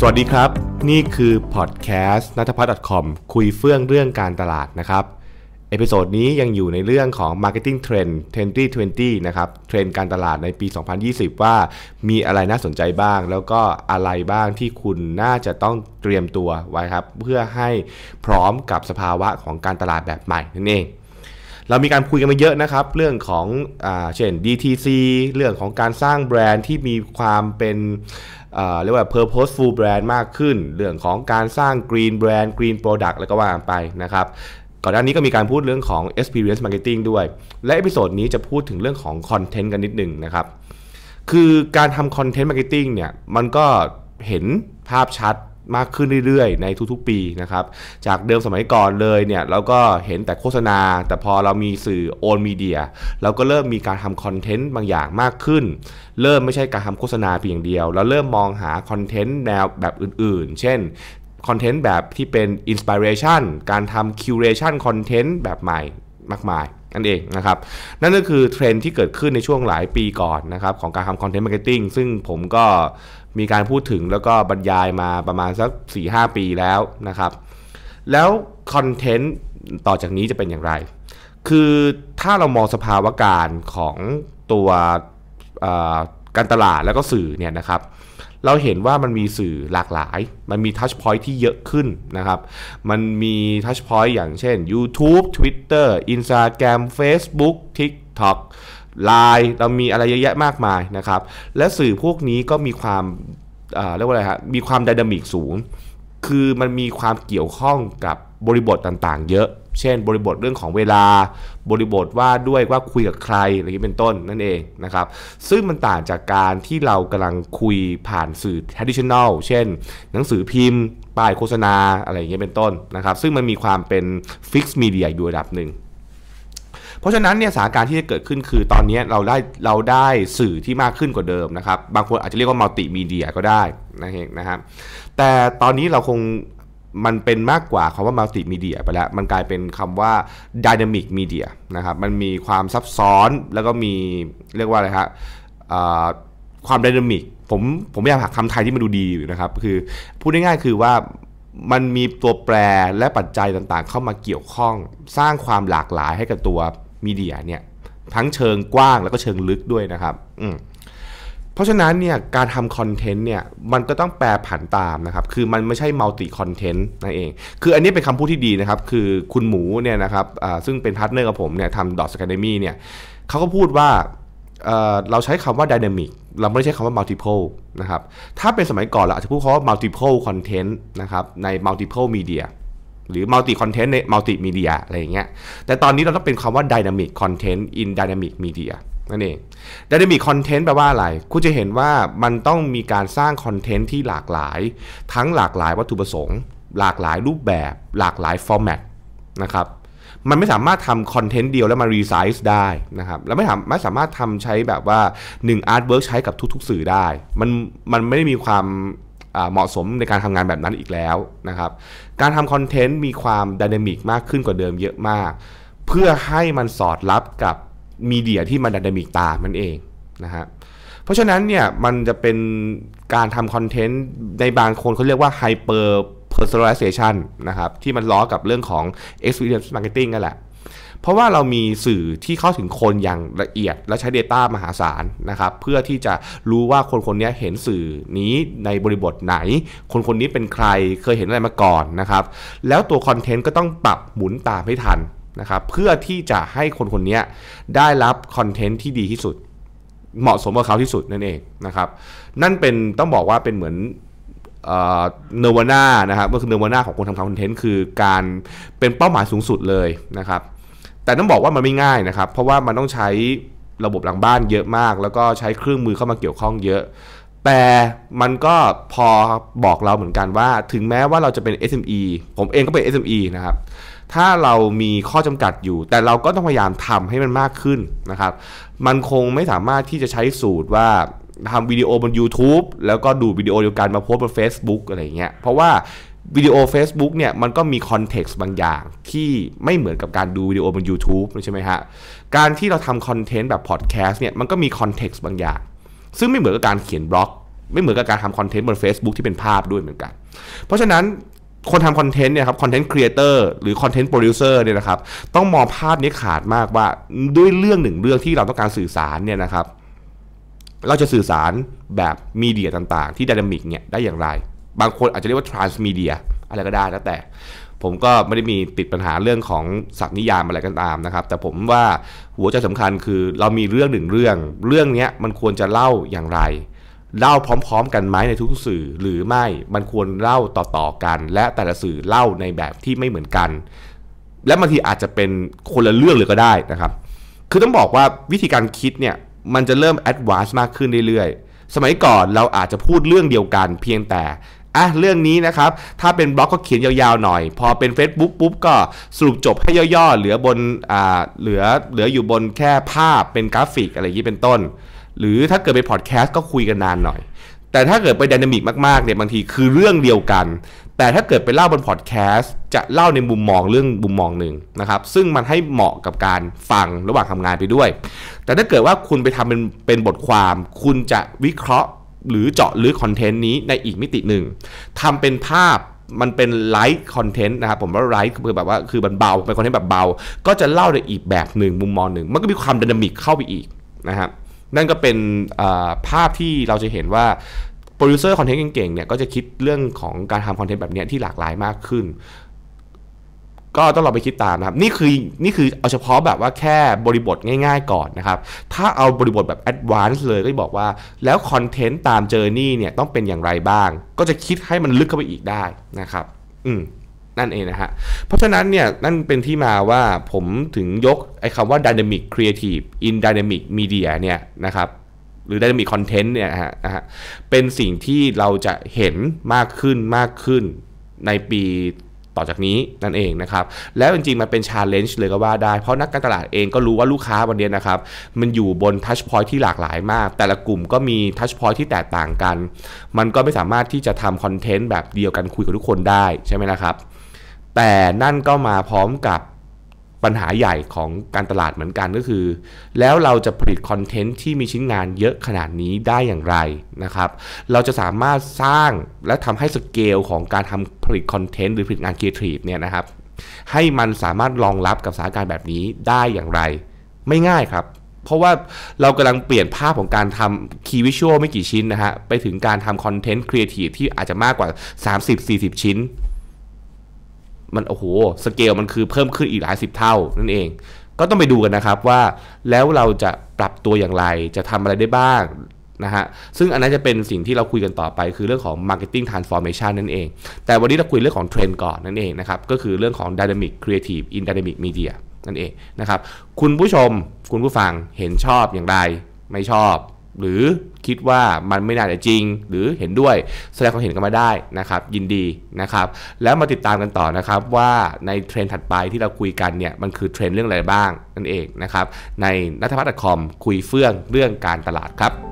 สวัสดีครับ นี่คือพอดแคสต์นัทพัฒน์ .com คุยเฟื่องเรื่องการตลาดนะครับ เอพิโซดนี้ยังอยู่ในเรื่องของ Marketing Trend 2020 นะครับ เทรนด์การตลาดในปี 2020 ว่ามีอะไรน่าสนใจบ้าง แล้วก็อะไรบ้างที่คุณน่าจะต้องเตรียมตัวไว้ครับ เพื่อให้พร้อมกับสภาวะของการตลาดแบบใหม่นั่นเองเรามีการคุยกันมาเยอะนะครับ เรื่องของอเช่น DTC เรื่องของการสร้างแบรนด์ที่มีความเป็นเรียกว่า purposeful brand มากขึ้น เรื่องของการสร้าง green brand green product แล้วก็ว่าไปนะครับ ก่อนหน้านี้ก็มีการพูดเรื่องของ experience marketing ด้วย และเอพิโซดนี้จะพูดถึงเรื่องของ content กันนิดหนึ่งนะครับ คือการทำ content marketing เนี่ยมันก็เห็นภาพชัดมากขึ้นเรื่อยๆ ในทุกๆปีนะครับ จากเดิมสมัยก่อนเลยเนี่ยเราก็เห็นแต่โฆษณา แต่พอเรามีสื่อโอนมีเดียเราก็เริ่มมีการทำคอนเทนต์บางอย่างมากขึ้น เริ่มไม่ใช่การทำโฆษณาเพียงเดียวเราเริ่มมองหาคอนเทนต์แนวแบบอื่นๆ เช่นคอนเทนต์แบบที่เป็นอินสปิเรชันการทำคิวเรชันคอนเทนต์แบบใหม่มากมายนั่นเองนะครับ นั่นก็คือเทรนที่เกิดขึ้นในช่วงหลายปีก่อนนะครับ ของการทำคอนเทนต์มาร์เก็ตติ้งซึ่งผมก็มีการพูดถึงแล้วก็บรรยายมาประมาณสัก4-5 ปีแล้วนะครับ แล้วคอนเทนต์ต่อจากนี้จะเป็นอย่างไร คือถ้าเรามองสภาวะการของตัวการตลาดแล้วก็สื่อเนี่ยนะครับเราเห็นว่ามันมีสื่อหลากหลาย มันมีทัชพอยท์ที่เยอะขึ้นนะครับ มันมีทัชพอยท์อย่างเช่น YouTube Twitter Instagram Facebook TikTok ลน์เรามีอะไรเยอะแยะมากมายนะครับ และสื่อพวกนี้ก็มีความ เรียกว่าอะไรฮะมีความดินามิกสูงคือมันมีความเกี่ยวข้องกับบริบทต่างๆ เยอะ เช่น บริบทเรื่องของเวลา บริบทว่าด้วยว่าคุยกับใครอะไรนี้เป็นต้นนั่นเองนะครับซึ่งมันต่างจากการที่เรากำลังคุยผ่านสื่อ traditional เช่น หนังสือพิมพ์ ป้ายโฆษณาอะไรอย่างเงี้ยเป็นต้นนะครับ ซึ่งมันมีความเป็น fixed media อยู่ระดับหนึ่งเพราะฉะนั้นเนี่ยสถานการณ์ที่จะเกิดขึ้นคือตอนนี้เราได้เราได้สื่อที่มากขึ้นกว่าเดิมนะครับ บางคนอาจจะเรียกว่ามัลติมีเดียก็ได้นะฮะครับแต่ตอนนี้เราคงมันเป็นมากกว่าคำว่ามัลติมีเดียไปแล้ว มันกลายเป็นคำว่าดินามิกมีเดียนะครับ มันมีความซับซ้อนแล้วก็มีเรียกว่าอะไรครับความดินามิก ผมผมพยายามหาคำไทยที่มันดูดีนะครับ คือพูดง่ายๆ คือว่ามันมีตัวแปรและปัจจัยต่างๆ เข้ามาเกี่ยวข้องสร้างความหลากหลายให้กับตัวมีเดียเนี่ย ทั้งเชิงกว้างแล้วก็เชิงลึกด้วยนะครับ อืเพราะฉะนั้นเนี่ยการทำคอนเทนต์เนี่ยมันก็ต้องแปลผันตามนะครับคือมันไม่ใช่มัลติคอนเทนต์นั่นเอง คืออันนี้เป็นคำพูดที่ดีนะครับ คือคุณหมูเนี่ยนะครับซึ่งเป็นพาร์ทเนอร์กับผมเนี่ยทำดอทสแคดมี่เนี่ยเขาก็พูดว่าเราใช้คำว่าดินามิกเราไม่ใช้คำว่ามัลติ p พลนะครับ ถ้าเป็นสมัยก่อนเราอาจจะพูดคำว่ามัลติ i พลคอนเทนต์นะครับในมัลติ i พลมีเดียหรือมัลติคอนเทนต์ในมัลติมีเดียอะไรอย่างเงี้ยแต่ตอนนี้เราต้องเป็นคำว่า dynamic c o น t e n t นดินามิกมีเดียนั่นเองดันามิคอนเทนต์แปลว่าอะไร คุณจะเห็นว่ามันต้องมีการสร้างคอนเทนต์ที่หลากหลาย ทั้งหลากหลายวัตถุประสงค์ หลากหลายรูปแบบ หลากหลายฟอร์แมตนะครับ มันไม่สามารถทำคอนเทนต์เดียวแล้วมารีไซส์ได้นะครับ แล้วไม่สามไม่สามารถทำใช้แบบว่า1อาร์ตเ k ิร์กใช้กับทุกๆ สื่อได้ มันมันไม่ได้มีความเหมาะสมในการทำงานแบบนั้นอีกแล้วนะครับ การทำคอนเทนต์มีความดินามิกมากขึ้นกว่าเดิมเยอะมาก เพื่อให้มันสอดรับกับมีเดียที่มันดัดมิกตามันเองนะครับเพราะฉะนั้นเนี่ยมันจะเป็นการทำคอนเทนต์ในบางคนเขาเรียกว่าไฮเปอร์เพอร์ซ n a l i ล a t i นะครับที่มันล้อกับเรื่องของ experience marketing นั่นแหละเพราะว่าเรามีสื่อที่เข้าถึงคนอย่างละเอียดและใช้ Data มหาศาลนะครับเพื่อที่จะรู้ว่าคนคนนี้เห็นสื่อนี้ในบริบทไหน คนคนนี้เป็นใครเคยเห็นอะไรมาก่อนนะครับแล้วตัวคอนเทนต์ก็ต้องปรับหมุนตามให้ทันนะครับ เพื่อที่จะให้คนคนนี้ได้รับคอนเทนต์ที่ดีที่สุด เหมาะสมกับเขาที่สุดนั่นเองนะครับนั่นเป็นต้องบอกว่าเป็นเหมือนเนวาน่านะครับก็คือเนวาน่าของคนทำคอนเทนต์คือการเป็นเป้าหมายสูงสุดเลยนะครับแต่ต้องบอกว่ามันไม่ง่ายนะครับเพราะว่ามันต้องใช้ระบบหลังบ้านเยอะมาก แล้วก็ใช้เครื่องมือเข้ามาเกี่ยวข้องเยอะแต่มันก็พอบอกเราเหมือนกันว่าถึงแม้ว่าเราจะเป็น SME ผมเองก็เป็น SME นะครับ ถ้าเรามีข้อจำกัดอยู่ แต่เราก็ต้องพยายามทำให้มันมากขึ้นนะครับมันคงไม่สามารถที่จะใช้สูตรว่าทำวิดีโอบน YouTube แล้วก็ดูวิดีโอเดียวกันมาโพสบน Facebook อะไรเงี้ยเพราะว่าวิดีโอ Facebook เนี่ยมันก็มีคอนเท็กซ์บางอย่าง ที่ไม่เหมือนกับการดูวิดีโอบน YouTube ใช่ไหมฮะการที่เราทำคอนเทนต์แบบพอดแคสต์เนี่ยมันก็มีคอนเท็กซ์บางอย่างซึ่งไม่เหมือนกับการเขียนบล็อก ไม่เหมือนกับการทำคอนเทนต์บน Facebook ที่เป็นภาพด้วยเหมือนกัน เพราะฉะนั้นคนทำคอนเทนต์เนี่ยครับคอนเทนต์ครีเอเตอร์หรือคอนเทนต์โปรดิวเซอร์เนี่ยนะครับต้องมองภาพนี้ขาดมากว่าด้วยเรื่องหนึ่งเรื่องที่เราต้องการสื่อสารเนี่ยนะครับ เราจะสื่อสารแบบมีเดียต่างๆที่ดินามิกเนี่ยได้อย่างไร บางคนอาจจะเรียกว่าทรานส์มีเดียอะไรก็ได้แล้วแต่ผมก็ไม่ได้มีติดปัญหาเรื่องของศัพท์นิยามอะไรกันตามนะครับ แต่ผมว่าหัวใจสำคัญคือเรามีเรื่องหนึ่งเรื่อง เรื่องนี้มันควรจะเล่าอย่างไร เล่าพร้อมๆกันไหมในทุกสื่อหรือไม่มันควรเล่าต่อๆกัน และแต่ละสื่อเล่าในแบบที่ไม่เหมือนกัน และบางทีอาจจะเป็นคนละเรื่องเลยก็ได้นะครับ คือต้องบอกว่าวิธีการคิดเนี่ยมันจะเริ่มแอดวานซ์มากขึ้นเรื่อยๆ สมัยก่อนเราอาจจะพูดเรื่องเดียวกันเพียงแต่อ่ะเรื่องนี้นะครับถ้าเป็นบล็อกก็เขียนยาวๆหน่อย พอเป็น Facebook ปุ๊บก็สรุปจบให้ย่อๆ เหลือบนอ่าเหลือเหลืออยู่บนแค่ภาพเป็นกราฟิกอะไรอย่างนี้เป็นต้น หรือถ้าเกิดเป็นพอดแคสต์ก็คุยกันนานหน่อย แต่ถ้าเกิดไปดินามิกมากๆเนี่ยบางทีคือเรื่องเดียวกัน แต่ถ้าเกิดไปเล่าบนพอดแคสต์จะเล่าในมุมมองเรื่องมุมมองหนึ่งนะครับซึ่งมันให้เหมาะกับการฟังระหว่างทำงานไปด้วย แต่ถ้าเกิดว่าคุณไปทำเป็นเป็นบทความคุณจะวิเคราะห์หรือเจาะลึกคอนเทนต์นี้ ในอีกมิติหนึ่งทำเป็นภาพมันเป็นไลฟ์คอนเทนต์นะครับ ผมว่าไลฟ์คือแบบว่าคือมันเบาเป็นคอนเทนต์แบบเบา ก็จะเล่าในอีกแบบหนึ่งมุมมองหนึ่งมันก็มีความดินามิกเข้าไปอีกนะครับนั่นก็เป็นภาพที่เราจะเห็นว่า โปรดิวเซอร์คอนเทนต์เก่งๆเนี่ยก็จะคิดเรื่องของการทำคอนเทนต์แบบนี้ที่หลากหลายมากขึ้นก็ต้องลองไปคิดตามนะครับนี่คือนี่คือเอาเฉพาะแบบว่าแค่บริบทง่ายๆก่อนนะครับ ถ้าเอาบริบทแบบแอดวานซ์เลยก็บอกว่าแล้วคอนเทนต์ตามเจอร์นี่เนี่ยต้องเป็นอย่างไรบ้าง ก็จะคิดให้มันลึกเข้าไปอีกได้นะครับ อืม นั่นเองนะฮะเพราะฉะนั้นเนี่ยนั่นเป็นที่มาว่าผมถึงยกไอ้คำว่า dynamic creative in dynamic media เนี่ยนะครับ หรือ dynamic content เนี่ยฮะนะฮะเป็นสิ่งที่เราจะเห็นมากขึ้นมากขึ้นในปีต่อจากนี้นั่นเองนะครับ แล้วจริงๆ มันเป็นชาเลนจ์เลยก็ว่าได้ เพราะนักการตลาดเองก็รู้ว่าลูกค้าวันนี้นะครับ มันอยู่บนทัชพอยที่หลากหลายมาก แต่ละกลุ่มก็มีทัชพอยที่แตกต่างกัน มันก็ไม่สามารถที่จะทำคอนเทนต์แบบเดียวกันคุยกับทุกคนได้ใช่ไหมนะครับ แต่นั่นก็มาพร้อมกับปัญหาใหญ่ของการตลาดเหมือนกันก็คือ แล้วเราจะผลิตคอนเทนต์ที่มีชิ้นงานเยอะขนาดนี้ได้อย่างไรนะครับ เราจะสามารถสร้างและทำให้สเกลของการทำผลิตคอนเทนต์หรือผลิตงานครีเอทีฟเนี่ยนะครับให้มันสามารถรองรับกับสถานการณ์แบบนี้ได้อย่างไร ไม่ง่ายครับ เพราะว่าเรากำลังเปลี่ยนภาพของการทำคีย์วิชวลไม่กี่ชิ้นนะฮะไปถึงการทำคอนเทนต์ครีเอทีฟที่อาจจะมากกว่า30-40 ชิ้นมันโอ้โหสเกลมันคือเพิ่มขึ้นอีกหลายสิบเท่านั่นเอง ก็ต้องไปดูกันนะครับ ว่าแล้วเราจะปรับตัวอย่างไรจะทำอะไรได้บ้างนะฮะซึ่งอันนั้นจะเป็นสิ่งที่เราคุยกันต่อไป คือเรื่องของ marketing transformation นั่นเอง แต่วันนี้เราคุยเรื่องของเทรนด์ก่อนนั่นเองนะครับ ก็คือเรื่องของ dynamic creative in dynamic media นั่นเองนะครับ คุณผู้ชม คุณผู้ฟังเห็นชอบอย่างไรไม่ชอบหรือคิดว่ามันไม่น่าจะจริงหรือเห็นด้วยแสดงความเห็นกันมาได้ นะครับ ยินดีนะครับ แล้วมาติดตามกันต่อนะครับว่าในเทรนถัดไปที่เราคุยกันเนี่ยมันคือเทรนเรื่องอะไรบ้าง นั่นเองนะครับในนัทพัฒน์คอมคุยเฟื่องเรื่องการตลาดครับ